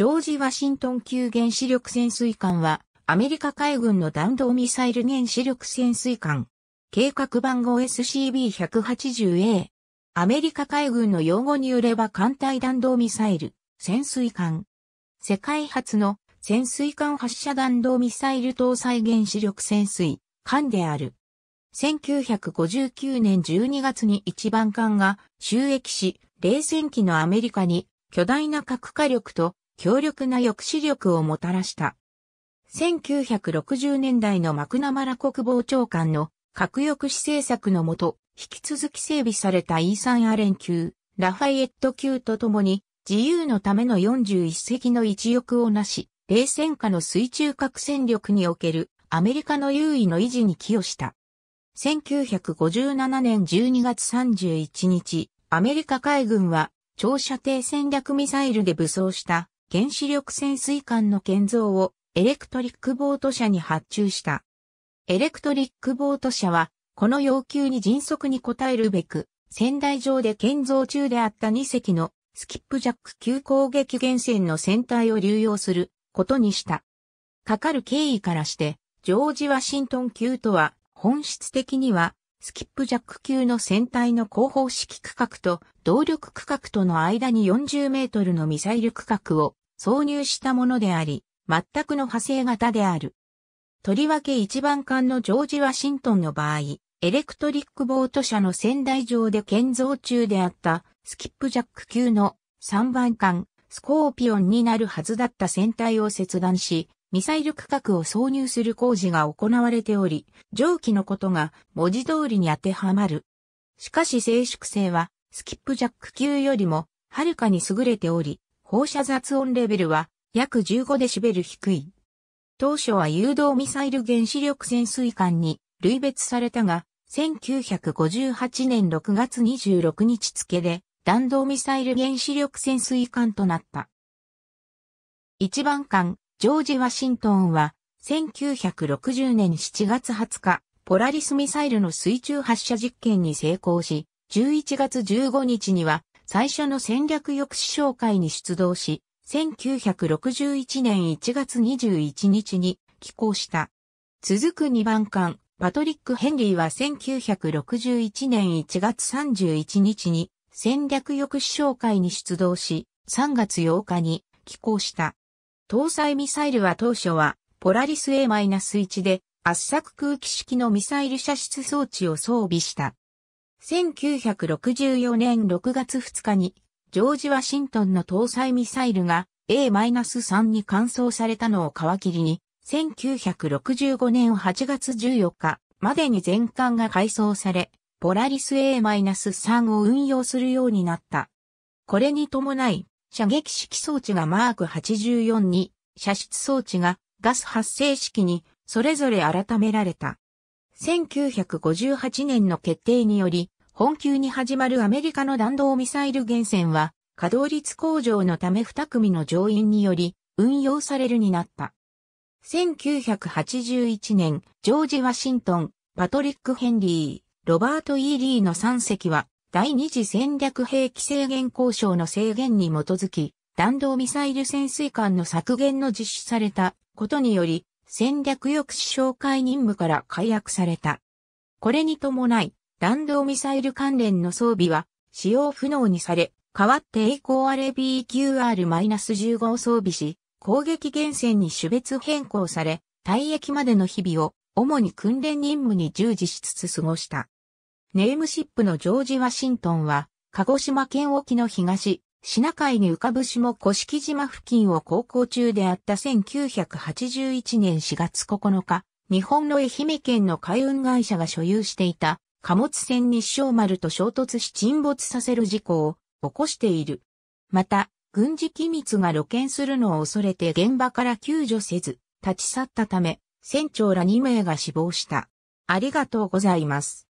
ジョージ・ワシントン級原子力潜水艦は、アメリカ海軍の弾道ミサイル原子力潜水艦。計画番号 SCB-180A。アメリカ海軍の用語によれば艦隊弾道ミサイル、潜水艦。世界初の潜水艦発射弾道ミサイル搭載原子力潜水艦である。1959年12月に一番艦が収益し、冷戦期のアメリカに巨大な核火力と強力な抑止力をもたらした。1960年代のマクナマラ国防長官の核抑止政策のもと、引き続き整備されたイーサンアレン級、ラファイエット級とともに、自由のための41隻の一翼をなし、冷戦下の水中核戦力におけるアメリカの優位の維持に寄与した。1957年12月31日、アメリカ海軍は長射程戦略ミサイルで武装した原子力潜水艦の建造をエレクトリックボート社に発注した。エレクトリックボート社は、この要求に迅速に応えるべく、仙台上で建造中であった2隻のスキップジャック級攻撃原潜の船体を流用することにした。かかる経緯からして、ジョージ・ワシントン級とは、本質的には、スキップジャック級の船体の後方式区画と動力区画との間に40メートルのミサイル区画を挿入したものであり、全くの派生型である。とりわけ一番艦のジョージ・ワシントンの場合、エレクトリックボート社の仙台上で建造中であったスキップジャック級の3番艦スコーピオンになるはずだった船体を切断し、ミサイル区画を挿入する工事が行われており、蒸気のことが文字通りに当てはまる。しかし静粛性はスキップジャック級よりもはるかに優れており、放射雑音レベルは約15デシベル低い。当初は誘導ミサイル原子力潜水艦に類別されたが、1958年6月26日付で弾道ミサイル原子力潜水艦となった。一番艦、ジョージ・ワシントンは、1960年7月20日、ポラリスミサイルの水中発射実験に成功し、11月15日には最初の戦略抑止紹介に出動し、1961年1月21日に寄港した。続く2番艦、パトリック・ヘンリーは1961年1月31日に戦略抑止紹介に出動し、3月8日に寄港した。搭載ミサイルは当初はポラリス A-1 で圧搾空気式のミサイル射出装置を装備した。1964年6月2日に、ジョージ・ワシントンの搭載ミサイルが A-3 に換装されたのを皮切りに、1965年8月14日までに全艦が改装され、ポラリス A-3 を運用するようになった。これに伴い、射撃式装置がマーク84に、射出装置がガス発生式にそれぞれ改められた。1958年の決定により、本級に始まるアメリカの弾道ミサイル原戦は、稼働率向上のため2組の乗員により、運用されるになった。1981年、ジョージ・ワシントン、パトリック・ヘンリー、ロバート・イーリーの3隻は、第二次戦略兵器制限交渉の制限に基づき、弾道ミサイル潜水艦の削減の実施されたことにより、戦略抑止紹介任務から解約された。これに伴い、弾道ミサイル関連の装備は使用不能にされ、代わって栄光 RBQR-15 を装備し、攻撃源泉に種別変更され、退役までの日々を主に訓練任務に従事しつつ過ごした。ネームシップのジョージ・ワシントンは、鹿児島県沖の東、シナ海に浮かぶ下古式島付近を航行中であった1981年4月9日、日本の愛媛県の海運会社が所有していた貨物船日照丸と衝突し沈没させる事故を起こしている。また、軍事機密が露見するのを恐れて現場から救助せず、立ち去ったため、船長ら2名が死亡した。ありがとうございます。